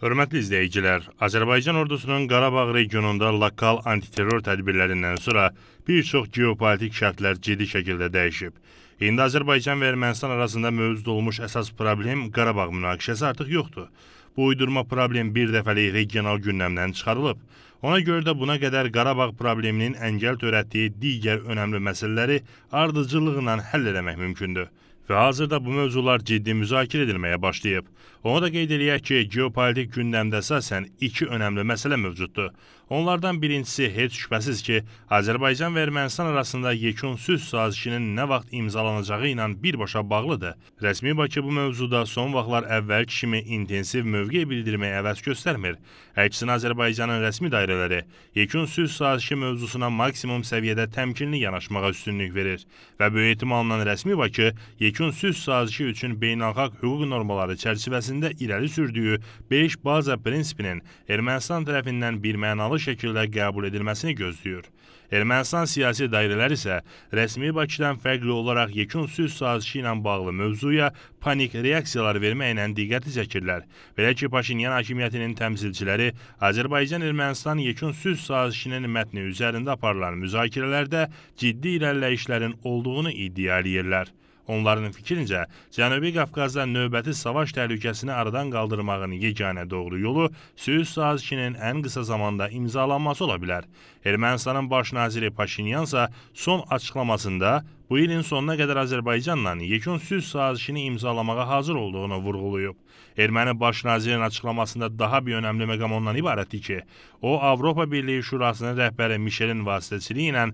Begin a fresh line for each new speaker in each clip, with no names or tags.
Hörmətli izləyicilər, Azərbaycan ordusunun Qarabağ regionunda lokal antiterror tədbirlərindən sonra bir çox geopolitik şərtlər ciddi şəkildə dəyişib. İndi Azərbaycan və Ermənistan arasında mövcud olmuş əsas problem Qarabağ münaqişəsi artıq yoxdur. Bu uydurma problem bir dəfəlik regional gündəmdən çıxarılıb. Ona görə də buna qədər Qarabağ probleminin əngəl törətdiyi digər önəmli məsələləri ardıcıllıqla həll etmək mümkündür və hazırda bu mövzular ciddi müzakirə edilməyə başlayıb. Onu da qeyd eləyək ki, geopolitik gündəmdə əsasən iki önəmli məsələ mövcuddur. Onlardan birincisi heç şübhəsiz ki, Azərbaycan və Ermənistan arasında yekun sülh sazişinin nə vaxt imzalanacağı ilə birbaşa bağlıdır. Rəsmi Bakı bu mövzuda son vaxtlar əvvəl kimi intensiv mövqe bildirməyə əvəz göstərmir. Əksinə Azərbaycanın rəsmi dairələri yekun sülh sazişi mövzusuna maksimum səviyyədə təmkinli yanaşmağa üstünlük verir və böyük ehtimalla rəsmi Bakı yekun sülh sazişi üçün beynəlxalq hüquq normaları çərçivəsində irəli sürdüyü 5 baza prinsipinin Ermənistan tərəfindən birmənalı şəkildə qəbul edilməsini gözləyir. Ermənistan siyasi dairələr isə rəsmi Bakıdan fərqli olaraq yekun sülh sazişi ilə bağlı mövzuya panik reaksiyalar verməklə diqqəti çəkirlər. Belə ki, Paşinyan hakimiyyətinin təmsilçiləri Azərbaycan-Ermənistan yekun sülh sazişinin mətni üzərində aparılan müzakirələrdə ciddi irəliləyişlərin olduğunu iddia edirlər. Onların fikrincə, Cənubi Qafqazda növbəti savaş təhlükəsini aradan qaldırmağın yeganə doğru yolu sülh sazişinin ən qısa zamanda imzalanması ola bilər. Ermənistanın baş naziri Paşinyan isə son açıqlamasında bu ilin sonuna qədər Azərbaycanla yekun sülh sazişini imzalamağa hazır olduğunu vurğulayıb. Erməni baş nazirinin açıqlamasında daha bir önəmli məqam ondan ibarətdir ki, o Avropa Birliyi Şurasının rəhbəri Mişelin vasitəçiliyi ilə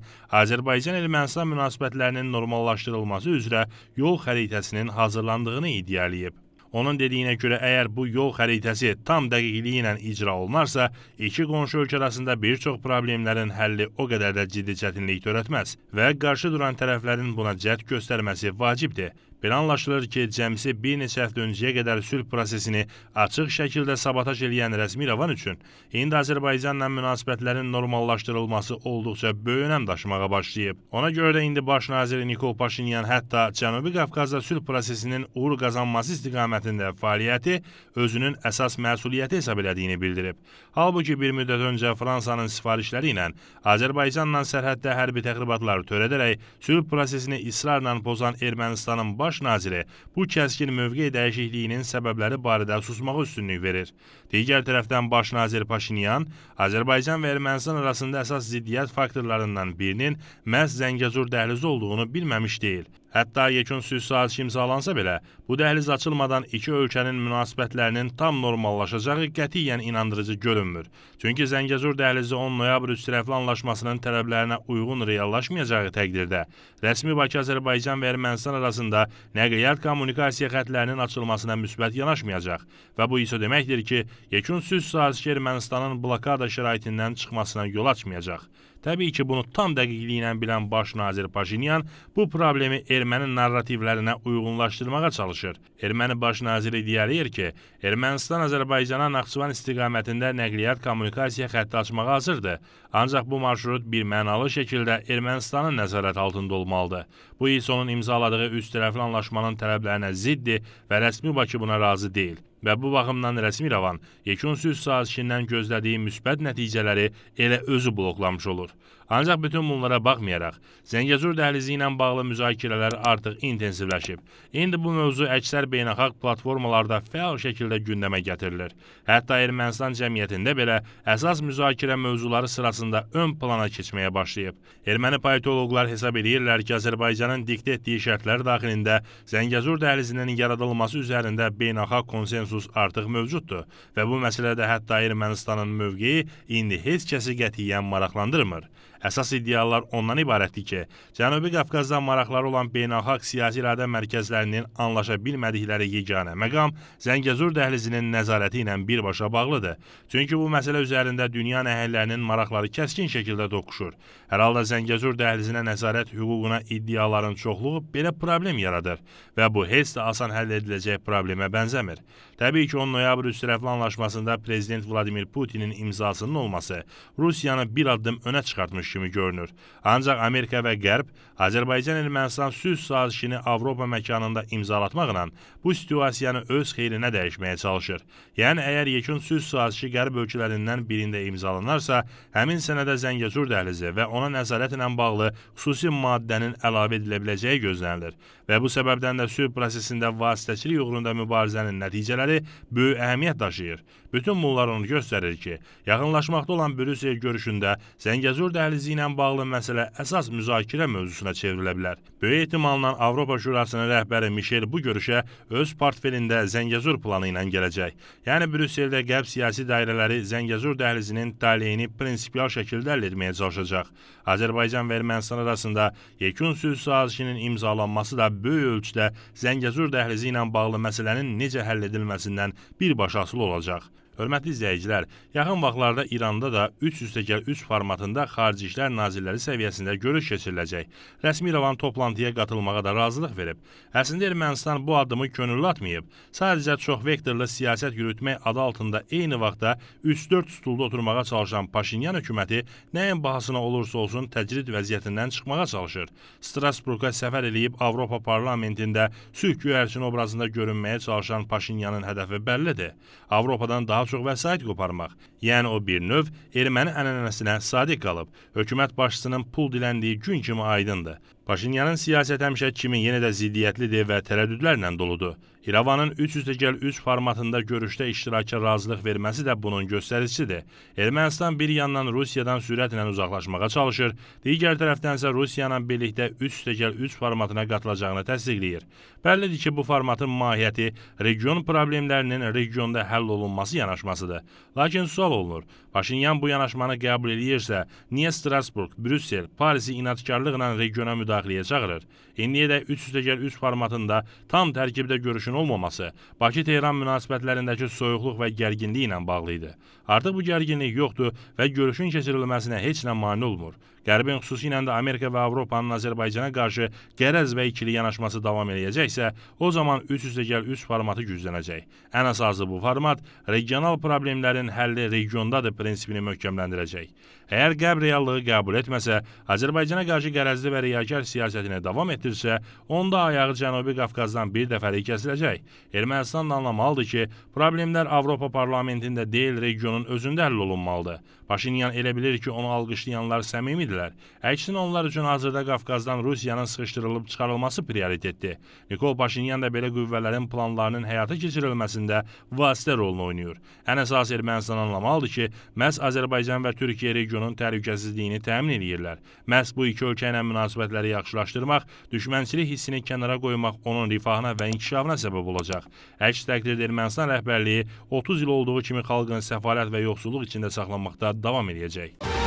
Azərbaycan-Ermənistan münasibətlərinin normallaşdırılması üzrə yol xəritəsinin hazırlandığını iddia edib. Onun dediyinə görə əgər bu yol xəritəsi tam dəqiqliyi ilə icra olunarsa, iki qonşu ölkə arasında bir çox problemlərin həlli o qədər də ciddi çətinlik törətməz və qarşı duran tərəflərin buna cəhd göstərməsi vacibdir. Belə anlaşılır ki, cəmsi bir neçə həftə öncəyə qədər sülh prosesini açıq şəkildə sabotaj eləyən rəsmi rəvan üçün indi Azərbaycanla münasibətlərin normallaşdırılması olduqca böyük önəm daşımağa başlayıb. Ona görə də indi baş nazir Nikol Paşinyan hətta Cənubi Qafqazda sülh prosesinin uğur qazanması istiqamətində fəaliyyəti özünün əsas məsuliyyəti hesab elədiyini bildirib. Halbuki bir müddət öncə Fransanın sifarişləri ilə Azərbaycanla sərhəddə hərbi təxribatlar törədərək sülh prosesini israrla pozan Ermənistanın baş Baş naziri bu kəskin mövqe dəyişikliyinin səbəbləri barədə susmağa üstünlük verir. Digər tərəfdən Baş nazir Paşinyan Azərbaycan və Ermənistan arasında əsas ziddiyyət faktorlarından birinin məhz Zəngəzur dəhlizi olduğunu bilməmiş deyil. Hətta yekun sülh sazişi imzalansa belə, bu dəhliz açılmadan iki ölkənin münasibətlərinin tam normallaşacağı qətiyyən inandırıcı görünmür. Çünki Zəngəzur dəhlizi 10 noyabr üçtərəfli anlaşmasının tələblərinə uyğun reallaşmayacağı təqdirdə rəsmi Bakı Azərbaycan və Ermənistan arasında nəqliyyat kommunikasiya xətlərinin açılmasına müsbət yanaşmayacaq və bu isə deməkdir ki, yekun sülh sazişi Ermənistanın blokada şəraitindən çıxmasına yol açmayacaq. Təbii ki, bunu tam dəqiqliyi ilə bilən baş nazir Paşinyan bu problemi erməni narrativlərinə uyğunlaşdırmağa çalışır. Erməni baş naziri deyir ki, Ermənistan Azərbaycana Naxçıvan istiqamətində nəqliyyat kommunikasiya xətti açmağa hazırdır. Ancaq bu marşrut bir mənalı şəkildə Ermənistanın nəzarət altında olmalıdır. Bu isə onun imzaladığı üç tərəfli anlaşmanın tələblərinə ziddir və rəsmi Bakı buna razı deyil. Və bu baxımdan rəsmi İrəvan yekun sülh sazişindən gözlədiyi müsbət nəticələri elə özü bloklamış olur. Ancaq bütün bunlara baxmayaraq, Zəngəzur dəhlizi ilə bağlı müzakirələr artıq intensivləşib. İndi bu mövzu əksər beynəlxalq platformalarda fəal şəkildə gündəmə gətirilir. Hətta Ermənistan cəmiyyətində belə əsas müzakirə mövzuları sırasında ön plana keçməyə başlayıb. Erməni politoloqlar hesab edirlər ki, Azərbaycanın diktə etdiyi şərtlər daxilində Zəngəzur dəhlizinin yaradılması üzərində beynəlxalq konsens konsensus artıq mövcuddur və bu məsələdə hətta Ermənistanın mövqeyi indi heç kəsi qətiyyən maraqlandırmır. Əsas iddialar ondan ibarətdir ki, Cənubi Qafqazdan maraqları olan beynəlxalq siyasi iradə mərkəzlərinin anlaşa bilmədikləri yeganə məqam Zəngəzur dəhlizinin nəzarəti ilə birbaşa bağlıdır. Çünki bu məsələ üzərində dünya nəhəllərinin maraqları kəskin şəkildə toqquşur. Hər halda Zəngəzur dəhlizinə nəzarət hüququna iddiaların çoxluğu belə problem yaradır və bu heç də asan həll ediləcək problemə bənzəmir. Təbii ki, 10 noyabr üçtərəfli anlaşmasında prezident Vladimir Putinin imzasının olması Rusiyanı bir addım önə çıxartmış kimi görünür. Ancaq Amerika və Qərb Azərbaycan-Ermənistan sülh sazişini Avropa məkanında imzalatmaqla bu situasiyanı öz xeyrinə dəyişməyə çalışır. Yəni əgər yekun sülh sazişi Qərb ölkələrindən birində imzalanarsa, həmin sənədə Zəngəzur dəhlizi və ona nəzarətlə bağlı xüsusi maddənin əlavə edilə biləcəyi gözlənilir və bu səbəbdən də sülh prosesində vasitəçilik uğrunda mübarizənin nəticələri böyük əhəmiyyət daşıyır. Bütün bunlar onu göstərir ki, yaxınlaşmaqda olan Brüssel görüşündə Zəngəzur dəhlizi analizi ilə bağlı məsələ əsas müzakirə mövzusuna çevrilə bilər. Böyük ehtimalla Avropa Şurasının rəhbəri Mişel bu görüşə öz portfelində Zəngəzur planı ilə gələcək. Yəni Brüsseldə qərb siyasi dairələri Zəngəzur dəhlizinin taleyini prinsipial şəkildə həll etməyə çalışacaq. Azərbaycan və Ermənistan arasında yekun sülh sazişinin imzalanması da böyük ölçüdə Zəngəzur dəhlizi ilə bağlı məsələnin necə həll edilməsindən birbaşa asılı olacaq. Hörmətli izləyicilər, yaxın vaxtlarda İranda da 3 üstəgəl 3 formatında Xarici İşlər Nazirləri səviyyəsində görüş keçiriləcək. Rəsmi İrəvan toplantıya qatılmağa da razılıq verib. Əslində Ermənistan bu addımı könüllü atmayıb. Sadəcə çoxvektorlu siyasət yürütmək adı altında eyni vaxtda 3-4 stulda oturmağa çalışan Paşinyan hökuməti nəyin bahasına olursa olsun təcrid vəziyyətindən çıxmağa çalışır. Strasburqa səfər eləyib Avropa parlamentində sülh güyərçin obrazında görünməyə çalışan Paşinyanın hədəfi bəllidir. Avropadan daha palçıq vəsait qoparmaq, yəni o bir növ erməni ənənəsinə sadiq qalıb. Hökumət başçısının pul diləndiyi gün kimi aydındır. Paşinyanın siyasət həmişə kimi yenə də ziddiyyətlidir və tərəddüdlərlə doludur. İrəvanın 300-3 formatında görüşdə iştirakə razılıq verməsi də bunun göstəricisidir. Ermənistan bir yandan Rusiyadan sürətlə uzaqlaşmağa çalışır, digər tərəfdən isə Rusiyanla birlikdə 3-3 formatına qatılacağını təsdiqləyir. Bəllidir ki, bu formatın mahiyyəti region problemlərinin regionda həll olunması yanaşmasıdır. Lakin sual olunur, Paşinyan bu yanaşmanı qəbul eləyirsə, niyə Strasburg, Brüssel, Parisi inatkarlıqla regiona müdaxiləyə çağırır? İndiyə də 3-3 formatında tam tərkibdə görüşün olmaması Bakı-Tehran münasibətlərindəki soyuqluq və gərginlik ilə bağlı idi. Artıq bu gərginlik yoxdur və görüşün keçirilməsinə heç nə mane olmur. Qərbin xüsusilə də Amerika və Avropanın Azərbaycana qarşı qərəz və ikili yanaşması davam eləyəcəksə, o zaman 3 üstə gəl 3 formatı güclənəcək. Ən əsası bu format regional problemlərin həlli regiondadır prinsipini möhkəmləndirəcək. Əgər Qərb reallığı qəbul etməsə, Azərbaycana qarşı qərəzli və riyakar siyasətinə davam etdirsə, onda ayağı Cənubi Qafqazdan bir dəfəlik kəsiləcək. Ermənistan da anlamalıdır ki, problemlər Avropa parlamentində deyil, regionun özündə həll olunmalıdır. Paşinyan elə bilir ki, onu alqışlayanlar səmimidirlər istəyirdilər. Əksinə onlar üçün hazırda Qafqazdan Rusiyanın sıxışdırılıb çıxarılması prioritetdir. Nikol Paşinyan da belə qüvvələrin planlarının həyata keçirilməsində vasitə rolunu oynayır. Ən əsas Ermənistan anlamalıdır ki, məhz Azərbaycan və Türkiyə regionunun təhlükəsizliyini təmin edirlər. Məhz bu iki ölkə ilə münasibətləri yaxşılaşdırmaq, düşmənçilik hissini kənara qoymaq onun rifahına və inkişafına səbəb olacaq. Əks təqdirdə Ermənistan rəhbərliyi 30 il olduğu kimi xalqın səfalət və yoxsulluq içində saxlanmaqda davam edəcək.